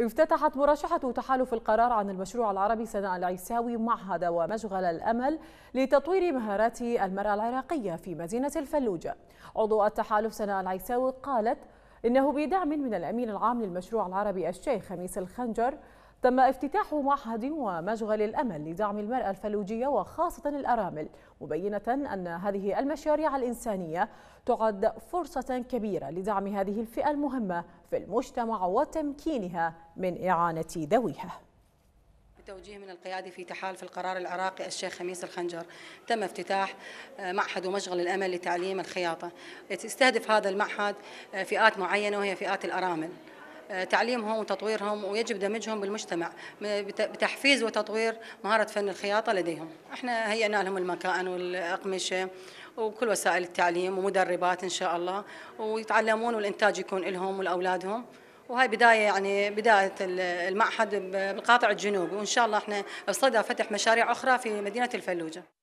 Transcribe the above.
افتتحت مرشحة تحالف القرار عن المشروع العربي سناء العيساوي معهد ومشغل الأمل لتطوير مهارات المرأة العراقية في مدينة الفلوجة عضو التحالف سناء العيساوي قالت إنه بدعم من الأمين العام للمشروع العربي الشيخ خميس الخنجر تم افتتاح معهد ومشغل الأمل لدعم المرأة الفلوجية وخاصة الأرامل مبينة أن هذه المشاريع الإنسانية تعد فرصة كبيرة لدعم هذه الفئة المهمة في المجتمع وتمكينها من إعانة ذويها بتوجيه من القيادي في تحالف القرار العراقي الشيخ خميس الخنجر تم افتتاح معهد ومشغل الأمل لتعليم الخياطة يستهدف هذا المعهد فئات معينة وهي فئات الأرامل تعليمهم وتطويرهم ويجب دمجهم بالمجتمع بتحفيز وتطوير مهارة فن الخياطة لديهم احنا هيئنا لهم المكائن والأقمشة وكل وسائل التعليم ومدربات إن شاء الله ويتعلمون والإنتاج يكون لهم ولأولادهم وهي بدايه يعني بدايه المعهد بالقاطع الجنوبي وان شاء الله احنا بصدى فتح مشاريع اخرى في مدينه الفلوجه